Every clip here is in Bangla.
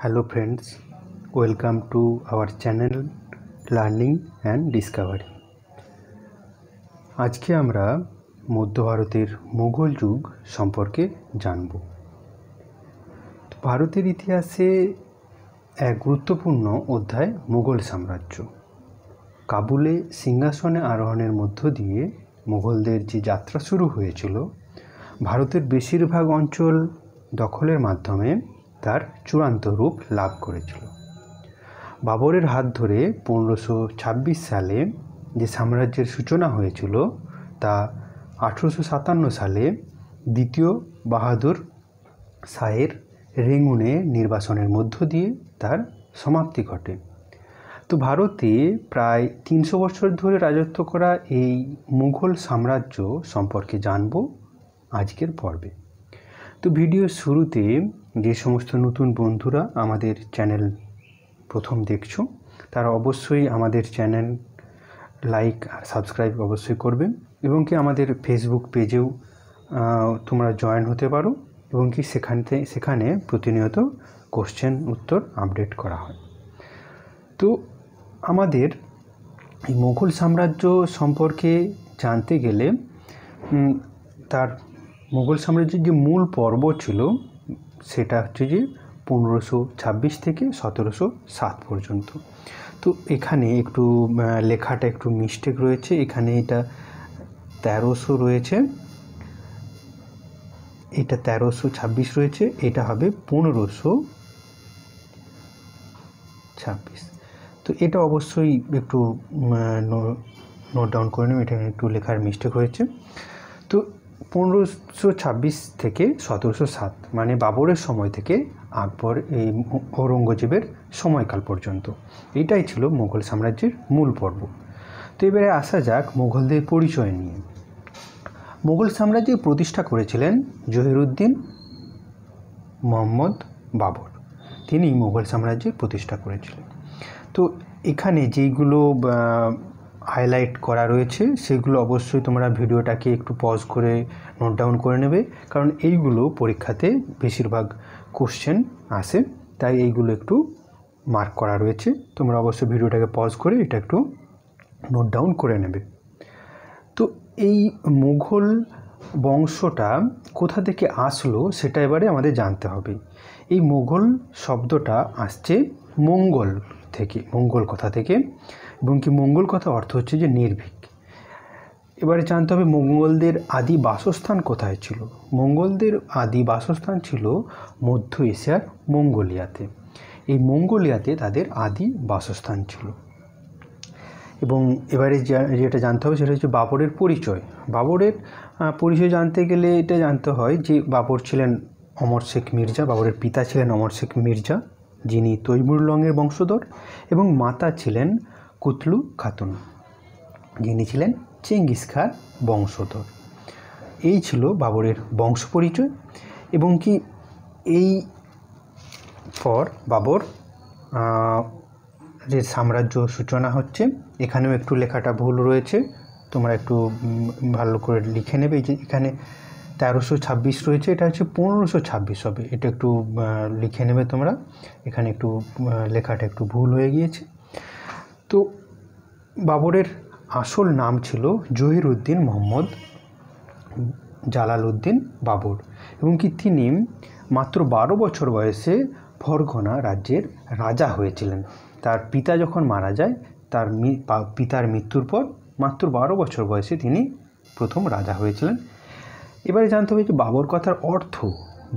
hello friends welcome to our channel learning and discovery আজকে আমরা মধ্য ভারতের মুঘল যুগ সম্পর্কে জানব ভারতের ইতিহাসে এক গুরুত্বপূর্ণ অধ্যায় মুঘল সাম্রাজ্য কাবুলে সিংহাসনে আরোহণের মধ্য দিয়ে মুঘলদের যে যাত্রা শুরু হয়েছিল ভারতের বেশিরভাগ অঞ্চল দখলের মাধ্যমে তার চূড়ান্ত রূপ লাভ করেছিল বাবরের হাত ধরে পনেরোশো ছাব্বিশ সালে যে সাম্রাজ্যের সূচনা হয়েছিল তা আঠেরোশো সাতান্ন সালে দ্বিতীয় বাহাদুর শাহের রেঙ্গুনে নির্বাসনের মধ্য দিয়ে তার সমাপ্তি ঘটে তো ভারতে প্রায় তিনশো বছর ধরে রাজত্ব করা এই মুঘল সাম্রাজ্য সম্পর্কে জানব আজকের পর্বে তো ভিডিও শুরুতে যে সমস্ত নতুন বন্ধুরা আমাদের চ্যানেল প্রথম দেখছো তারা অবশ্যই আমাদের চ্যানেল লাইক আর সাবস্ক্রাইব অবশ্যই করবে এবং কি আমাদের ফেসবুক পেজেও তোমরা জয়েন হতে পারো এবং কি সেখানতে সেখানে প্রতিনিয়ত কোশ্চেন উত্তর আপডেট করা হয় তো আমাদের এই মুঘল সাম্রাজ্য সম্পর্কে জানতে গেলে তার মুঘল সাম্রাজ্যের যে মূল পর্ব ছিল সেটা হচ্ছে যে পনেরোশো ছাব্বিশ থেকে সতেরোশো সাত পর্যন্ত তো এখানে একটু লেখাটা একটু মিস্টেক রয়েছে এখানে এটা তেরোশো রয়েছে এটা তেরোশো ছাব্বিশ রয়েছে এটা হবে পনেরোশো ছাব্বিশ তো এটা অবশ্যই একটু নোট ডাউন করে নেব এটা একটু লেখার মিস্টেক হয়েছে পনেরোশো ছাব্বিশ থেকে সতেরোশো সাত মানে বাবরের সময় থেকে আকবর এই ঔরঙ্গজেবের সময়কাল পর্যন্ত এটাই ছিল মুঘল সাম্রাজ্যের মূল পর্ব তো এবারে আসা যাক মুঘলদের পরিচয় নিয়ে মুঘল সাম্রাজ্য প্রতিষ্ঠা করেছিলেন জহিরুদ্দিন মোহাম্মদ বাবর তিনি মুঘল সাম্রাজ্যের প্রতিষ্ঠা করেছিলেন তো এখানে যেইগুলো হাইলাইট করা রয়েছে সেগুলো অবশ্যই তোমরা ভিডিওটাকে একটু পজ করে নোট ডাউন করে নেবে কারণ এইগুলো পরীক্ষাতে বেশিরভাগ কোশ্চেন আসে তাই এইগুলো একটু মার্ক করা রয়েছে তোমরা অবশ্যই ভিডিওটাকে পজ করে এটা একটু নোট ডাউন করে নেবে তো এই মুঘল বংশটা কোথা থেকে আসলো সেটা এবারে আমাদের জানতে হবে এই মুঘল শব্দটা আসছে মঙ্গল থেকে মঙ্গল কথা থেকে এবং কি মঙ্গল কথা অর্থ হচ্ছে যে নির্ভীক এবারে জানতে হবে মঙ্গলদের আদি বাসস্থান কোথায় ছিল মঙ্গলদের আদি বাসস্থান ছিল মধ্য এশিয়ার মঙ্গোলিয়াতে এই মঙ্গোলিয়াতে তাদের আদি বাসস্থান ছিল এবং এবারে যেটা জানতে হবে সেটা হচ্ছে বাবরের পরিচয় বাবরের পরিচয় জানতে গেলে এটা জানতে হয় যে বাবর ছিলেন অমর শেখ মির্জা বাবরের পিতা ছিলেন অমর শেখ মির্জা যিনি লংয়ের বংশধর এবং মাতা ছিলেন কুতলু খাতুন যিনি ছিলেন চেঙ্গিস খার বংশধর এই ছিল বাবরের বংশ পরিচয় এবং কি এই পর বাবর যে সাম্রাজ্য সূচনা হচ্ছে এখানেও একটু লেখাটা ভুল রয়েছে তোমরা একটু ভালো করে লিখে নেবে যে এখানে তেরোশো ছাব্বিশ রয়েছে এটা হচ্ছে পনেরোশো ছাব্বিশ হবে এটা একটু লিখে নেবে তোমরা এখানে একটু লেখাটা একটু ভুল হয়ে গিয়েছে তো বাবরের আসল নাম ছিল জহির উদ্দিন মোহাম্মদ উদ্দিন বাবর এবং কি তিনি মাত্র বারো বছর বয়সে ফরগনা রাজ্যের রাজা হয়েছিলেন তার পিতা যখন মারা যায় তার পিতার মৃত্যুর পর মাত্র বারো বছর বয়সে তিনি প্রথম রাজা হয়েছিলেন এবারে জানতে হবে যে বাবর কথার অর্থ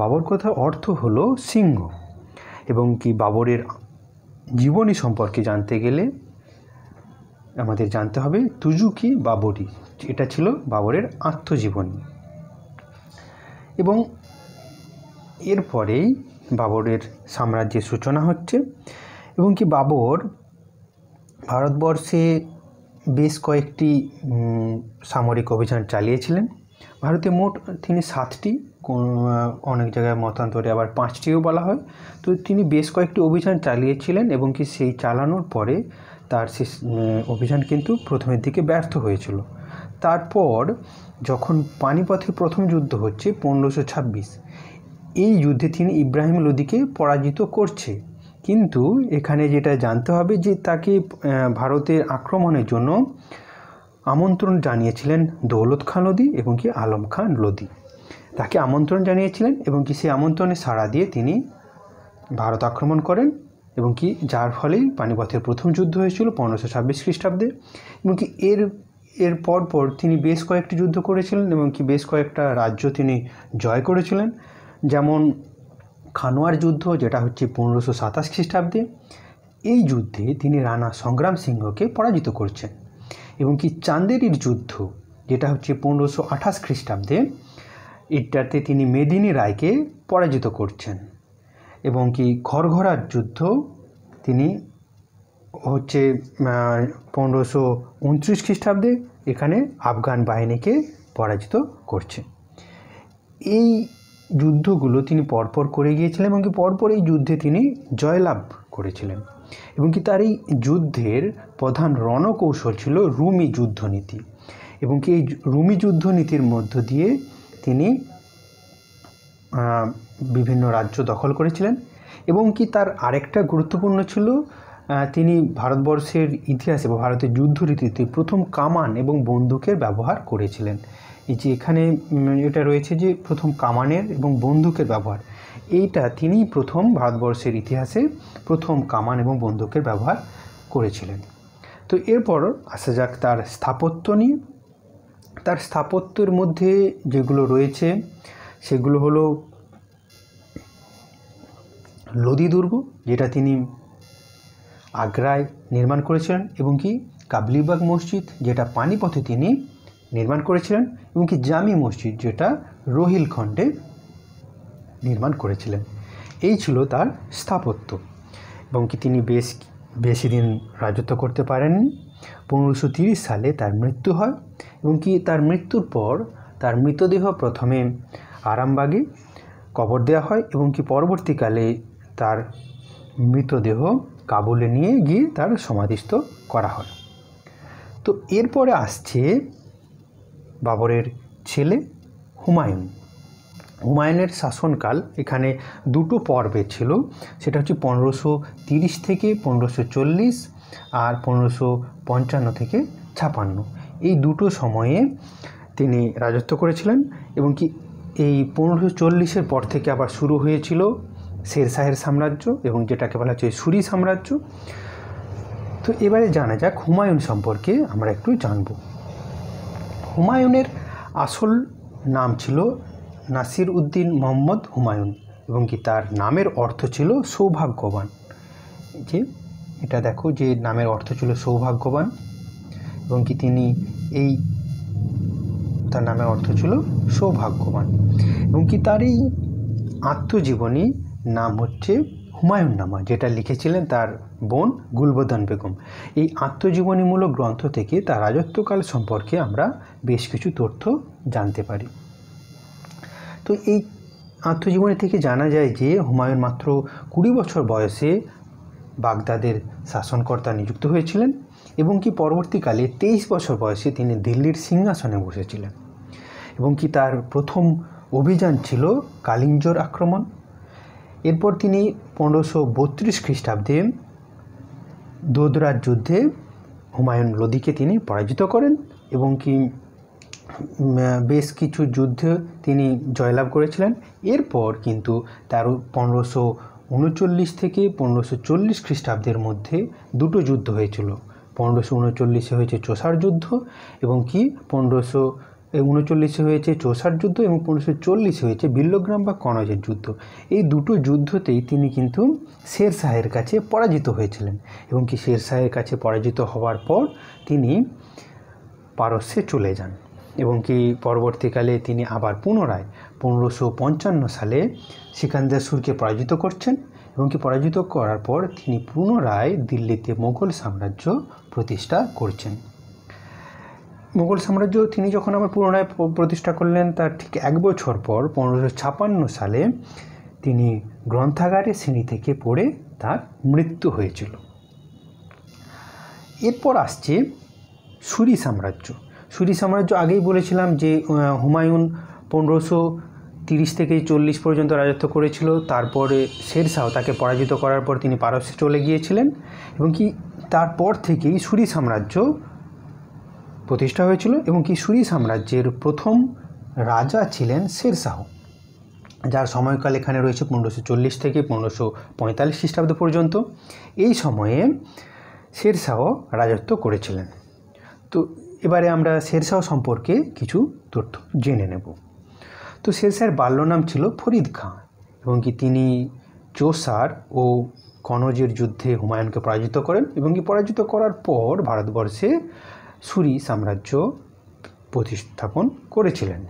বাবর কথার অর্থ হল সিংহ এবং কি বাবরের জীবনী সম্পর্কে জানতে গেলে আমাদের জানতে হবে তুজুকি বাবরি এটা ছিল বাবরের আত্মজীবনী এবং এরপরেই বাবরের সাম্রাজ্যের সূচনা হচ্ছে এবং কি বাবর ভারতবর্ষে বেশ কয়েকটি সামরিক অভিযান চালিয়েছিলেন ভারতে মোট তিনি সাতটি অনেক জায়গায় মতান্তরে আবার পাঁচটিও বলা হয় তো তিনি বেশ কয়েকটি অভিযান চালিয়েছিলেন এবং কি সেই চালানোর পরে তার অভিযান কিন্তু প্রথমের দিকে ব্যর্থ হয়েছিল তারপর যখন পানিপথের প্রথম যুদ্ধ হচ্ছে পনেরোশো ছাব্বিশ এই যুদ্ধে তিনি ইব্রাহিম লোদিকে পরাজিত করছে কিন্তু এখানে যেটা জানতে হবে যে তাকে ভারতের আক্রমণের জন্য আমন্ত্রণ জানিয়েছিলেন দৌলত খান লোদি এবং কি আলম খান লোদি তাকে আমন্ত্রণ জানিয়েছিলেন এবং কি সেই আমন্ত্রণে সাড়া দিয়ে তিনি ভারত আক্রমণ করেন এবং কি যার ফলেই পানিপথের প্রথম যুদ্ধ হয়েছিল পনেরোশো ছাব্বিশ খ্রিস্টাব্দে এবং কি এর এর পর তিনি বেশ কয়েকটি যুদ্ধ করেছিলেন এবং কি বেশ কয়েকটা রাজ্য তিনি জয় করেছিলেন যেমন খানোয়ার যুদ্ধ যেটা হচ্ছে পনেরোশো সাতাশ খ্রিস্টাব্দে এই যুদ্ধে তিনি রানা সংগ্রাম সিংহকে পরাজিত করছেন এবং কি চান্দেরির যুদ্ধ যেটা হচ্ছে পনেরোশো আঠাশ খ্রিস্টাব্দে এটাতে তিনি মেদিনী রায়কে পরাজিত করছেন এবং কি ঘরঘরার যুদ্ধ তিনি হচ্ছে পনেরোশো উনত্রিশ খ্রিস্টাব্দে এখানে আফগান বাহিনীকে পরাজিত করছে এই যুদ্ধগুলো তিনি পরপর করে গিয়েছিলেন এবং কি পরপর এই যুদ্ধে তিনি জয়লাভ করেছিলেন এবং কি তার এই যুদ্ধের প্রধান রণকৌশল ছিল রুমি যুদ্ধনীতি এবং কি এই রুমি যুদ্ধনীতির মধ্য দিয়ে তিনি বিভিন্ন রাজ্য দখল করেছিলেন এবং কি তার আরেকটা গুরুত্বপূর্ণ ছিল তিনি ভারতবর্ষের ইতিহাসে বা ভারতের যুদ্ধরীতিতে প্রথম কামান এবং বন্দুকের ব্যবহার করেছিলেন এই যে এখানে এটা রয়েছে যে প্রথম কামানের এবং বন্দুকের ব্যবহার এইটা তিনি প্রথম ভারতবর্ষের ইতিহাসে প্রথম কামান এবং বন্দুকের ব্যবহার করেছিলেন তো এরপর আসা যাক তার স্থাপত্য নিয়ে তার স্থাপত্যের মধ্যে যেগুলো রয়েছে সেগুলো হলো লোদি দুর্গ যেটা তিনি আগ্রায় নির্মাণ করেছিলেন এবং কি কাবলিবাগ মসজিদ যেটা পানিপথে তিনি নির্মাণ করেছিলেন এবং কি জামি মসজিদ যেটা রোহিলখণ্ডে নির্মাণ করেছিলেন এই ছিল তার স্থাপত্য এবং কি তিনি বেশ বেশি দিন রাজত্ব করতে পারেননি পনেরোশো সালে তার মৃত্যু হয় এবং কি তার মৃত্যুর পর তার মৃতদেহ প্রথমে আরামবাগে কবর দেওয়া হয় এবং কি পরবর্তীকালে তার মৃতদেহ কাবুলে নিয়ে গিয়ে তার সমাধিস্থ করা হয় তো এরপরে আসছে বাবরের ছেলে হুমায়ুন হুমায়ুনের শাসনকাল এখানে দুটো পর্বে ছিল সেটা হচ্ছে পনেরোশো তিরিশ থেকে পনেরোশো চল্লিশ আর পনেরোশো পঞ্চান্ন থেকে ছাপান্ন এই দুটো সময়ে তিনি রাজত্ব করেছিলেন এবং কি এই পনেরোশো চল্লিশের পর থেকে আবার শুরু হয়েছিল শেরশাহের সাম্রাজ্য এবং যেটাকে বলা হচ্ছে সুরি সাম্রাজ্য তো এবারে জানা যাক হুমায়ুন সম্পর্কে আমরা একটু জানব হুমায়ুনের আসল নাম ছিল নাসির উদ্দিন মোহাম্মদ হুমায়ুন এবং কি তার নামের অর্থ ছিল সৌভাগ্যবান যে এটা দেখো যে নামের অর্থ ছিল সৌভাগ্যবান এবং কি তিনি এই তার নামের অর্থ ছিল সৌভাগ্যবান এবং কি তার এই আত্মজীবনী নাম হচ্ছে হুমায়ুন নামা যেটা লিখেছিলেন তার বোন গুলবদন বেগম এই আত্মজীবনীমূলক গ্রন্থ থেকে তার রাজত্বকাল সম্পর্কে আমরা বেশ কিছু তথ্য জানতে পারি তো এই আত্মজীবনী থেকে জানা যায় যে হুমায়ুন মাত্র কুড়ি বছর বয়সে বাগদাদের শাসনকর্তা নিযুক্ত হয়েছিলেন এবং কি পরবর্তীকালে তেইশ বছর বয়সে তিনি দিল্লির সিংহাসনে বসেছিলেন এবং কি তার প্রথম অভিযান ছিল কালিঞ্জর আক্রমণ এরপর তিনি পনেরোশো বত্রিশ খ্রিস্টাব্দে দোদরার যুদ্ধে হুমায়ুন লোদিকে তিনি পরাজিত করেন এবং কি বেশ কিছু যুদ্ধে তিনি জয়লাভ করেছিলেন এরপর কিন্তু তার পনেরোশো উনচল্লিশ থেকে পনেরোশো চল্লিশ খ্রিস্টাব্দের মধ্যে দুটো যুদ্ধ হয়েছিল পনেরোশো উনচল্লিশে হয়েছে চোষার যুদ্ধ এবং কি পনেরোশো উনচল্লিশে হয়েছে চষার যুদ্ধ এবং পনেরোশো চল্লিশে হয়েছে বিল্লগ্রাম বা কনজের যুদ্ধ এই দুটো যুদ্ধতেই তিনি কিন্তু শের শাহের কাছে পরাজিত হয়েছিলেন এবং কি শের শাহের কাছে পরাজিত হওয়ার পর তিনি পারস্যে চলে যান এবং কি পরবর্তীকালে তিনি আবার পুনরায় পনেরোশো পঞ্চান্ন সালে সিকান্দার সুরকে পরাজিত করছেন এবং কি পরাজিত করার পর তিনি পুনরায় দিল্লিতে মোগল সাম্রাজ্য প্রতিষ্ঠা করছেন মুঘল সাম্রাজ্য তিনি যখন আবার পুনরায় প্রতিষ্ঠা করলেন তার ঠিক এক বছর পর পনেরোশো ছাপান্ন সালে তিনি গ্রন্থাগারে শ্রেণী থেকে পড়ে তার মৃত্যু হয়েছিল এরপর আসছে সুরি সাম্রাজ্য সুরি সাম্রাজ্য আগেই বলেছিলাম যে হুমায়ুন পনেরোশো তিরিশ থেকে চল্লিশ পর্যন্ত রাজত্ব করেছিল তারপরে শেরশাহ তাকে পরাজিত করার পর তিনি পারস্যে চলে গিয়েছিলেন এবং কি তারপর থেকেই সুরি সাম্রাজ্য প্রতিষ্ঠা হয়েছিল এবং কি সুরি সাম্রাজ্যের প্রথম রাজা ছিলেন শেরশাহ যার সময়কাল এখানে রয়েছে পনেরোশো চল্লিশ থেকে পনেরোশো পঁয়তাল্লিশ খ্রিস্টাব্দ পর্যন্ত এই সময়ে শেরশাহ রাজত্ব করেছিলেন তো এবারে আমরা শেরশাহ সম্পর্কে কিছু তথ্য জেনে নেব তো সে স্যার বাল্য নাম ছিল ফরিদ খাঁ এবং কি তিনি চোসার ও কনজের যুদ্ধে হুমায়ুনকে পরাজিত করেন এবং কি পরাজিত করার পর ভারতবর্ষে সুরি সাম্রাজ্য প্রতিস্থাপন করেছিলেন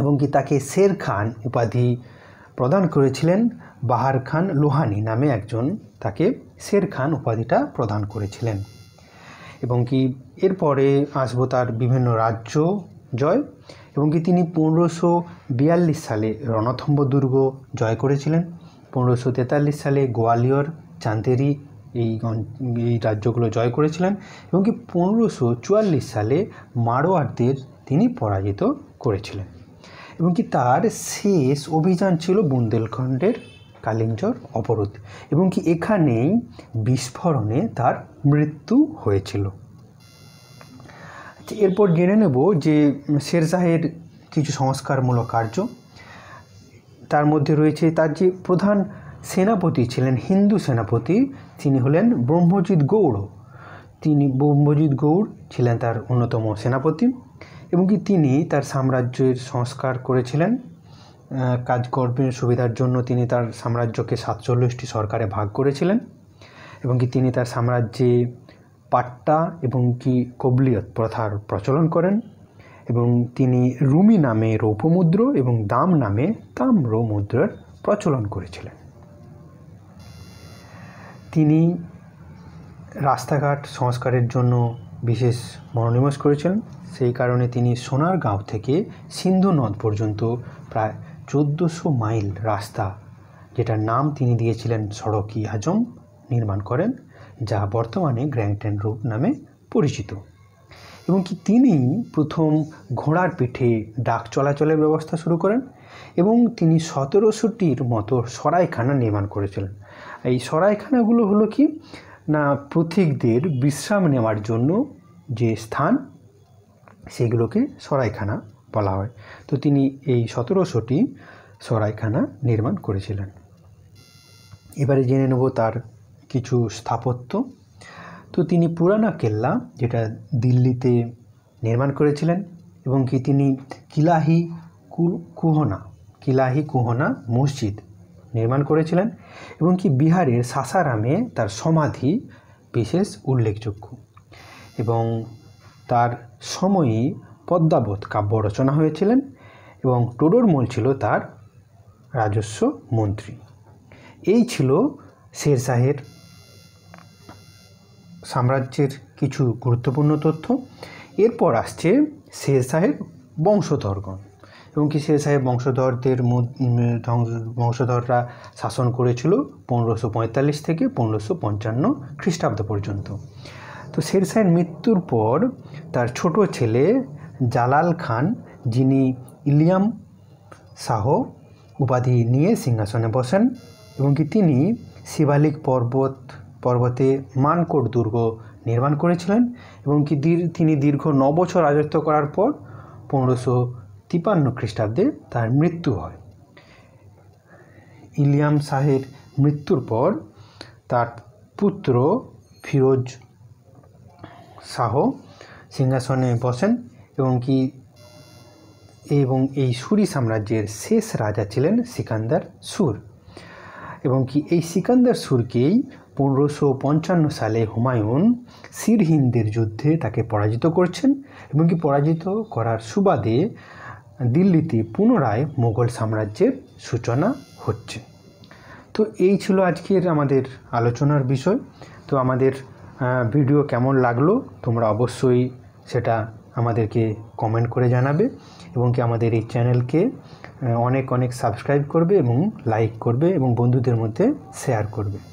এবং কি তাকে শের খান উপাধি প্রদান করেছিলেন বাহার খান লোহানি নামে একজন তাকে শের খান উপাধিটা প্রদান করেছিলেন এবং কি এরপরে আসবো তার বিভিন্ন রাজ্য জয় এবং কি তিনি পনেরোশো বিয়াল্লিশ সালে রণথম্ব দুর্গ জয় করেছিলেন পনেরোশো তেতাল্লিশ সালে গোয়ালিয়র চান্দেরি এই এই রাজ্যগুলো জয় করেছিলেন এবং কি পনেরোশো চুয়াল্লিশ সালে মারোয়ারদের তিনি পরাজিত করেছিলেন এবং কি তার শেষ অভিযান ছিল বুন্দেলখণ্ডের কালিঞ্জর অবরোধ এবং কি এখানেই বিস্ফোরণে তার মৃত্যু হয়েছিল আচ্ছা এরপর জেনে নেব যে শেরশাহের কিছু সংস্কারমূলক কার্য তার মধ্যে রয়েছে তার যে প্রধান সেনাপতি ছিলেন হিন্দু সেনাপতি তিনি হলেন ব্রহ্মজিৎ গৌড় তিনি ব্রহ্মজিৎ গৌড় ছিলেন তার অন্যতম সেনাপতি এবং কি তিনি তার সাম্রাজ্যের সংস্কার করেছিলেন কাজকর্মের সুবিধার জন্য তিনি তার সাম্রাজ্যকে সাতচল্লিশটি সরকারে ভাগ করেছিলেন এবং কি তিনি তার সাম্রাজ্যে পাট্টা এবং কি কবলিয়ত প্রথার প্রচলন করেন এবং তিনি রুমি নামে রৌপমুদ্র এবং দাম নামে তাম্র মুদ্রার প্রচলন করেছিলেন তিনি রাস্তাঘাট সংস্কারের জন্য বিশেষ মনোনিবেশ করেছিলেন সেই কারণে তিনি সোনারগাঁও থেকে সিন্ধু নদ পর্যন্ত প্রায় চোদ্দোশো মাইল রাস্তা যেটার নাম তিনি দিয়েছিলেন সড়কি আজম নির্মাণ করেন যা বর্তমানে গ্র্যাংটন রোড নামে পরিচিত এবং কি তিনি প্রথম ঘোড়ার পিঠে ডাক চলাচলের ব্যবস্থা শুরু করেন এবং তিনি সতেরোশোটির মতো সরাইখানা নির্মাণ করেছিলেন এই সরাইখানাগুলো হলো কি না পথিকদের বিশ্রাম নেওয়ার জন্য যে স্থান সেগুলোকে সরাইখানা বলা হয় তো তিনি এই সতেরোশোটি সরাইখানা নির্মাণ করেছিলেন এবারে জেনে নেব তার কিছু স্থাপত্য তো তিনি পুরানা কেল্লা যেটা দিল্লিতে নির্মাণ করেছিলেন এবং কি তিনি কিলাহি কুহনা কিলাহি কুহনা মসজিদ নির্মাণ করেছিলেন এবং কি বিহারের সাসারামে তার সমাধি বিশেষ উল্লেখযোগ্য এবং তার সময়ই পদ্মাবত কাব্য রচনা হয়েছিলেন এবং মূল ছিল তার রাজস্ব মন্ত্রী এই ছিল শেরশাহের সাম্রাজ্যের কিছু গুরুত্বপূর্ণ তথ্য এরপর আসছে শের শাহের বংশধরগণ এবং কি শের শাহের বংশধরদের বংশধররা শাসন করেছিল পনেরোশো পঁয়তাল্লিশ থেকে পনেরোশো পঞ্চান্ন খ্রিস্টাব্দ পর্যন্ত তো শের শাহের মৃত্যুর পর তার ছোট ছেলে জালাল খান যিনি ইলিয়াম শাহ উপাধি নিয়ে সিংহাসনে বসেন এবং কি তিনি শিবালিক পর্বত পর্বতে মানকোট দুর্গ নির্মাণ করেছিলেন এবং কি তিনি দীর্ঘ ন বছর রাজত্ব করার পর পনেরোশো তিপান্ন খ্রিস্টাব্দে তার মৃত্যু হয় ইলিয়াম শাহের মৃত্যুর পর তার পুত্র ফিরোজ শাহ সিংহাসনে বসেন এবং কি এবং এই সুরি সাম্রাজ্যের শেষ রাজা ছিলেন সিকান্দার সুর এবং কি এই সিকান্দার সুরকেই পনেরোশো পঞ্চান্ন সালে হুমায়ুন সিরহিন্দের যুদ্ধে তাকে পরাজিত করছেন এবং কি পরাজিত করার সুবাদে দিল্লিতে পুনরায় মুঘল সাম্রাজ্যের সূচনা হচ্ছে তো এই ছিল আজকের আমাদের আলোচনার বিষয় তো আমাদের ভিডিও কেমন লাগলো তোমরা অবশ্যই সেটা আমাদেরকে কমেন্ট করে জানাবে এবং কি আমাদের এই চ্যানেলকে অনেক অনেক সাবস্ক্রাইব করবে এবং লাইক করবে এবং বন্ধুদের মধ্যে শেয়ার করবে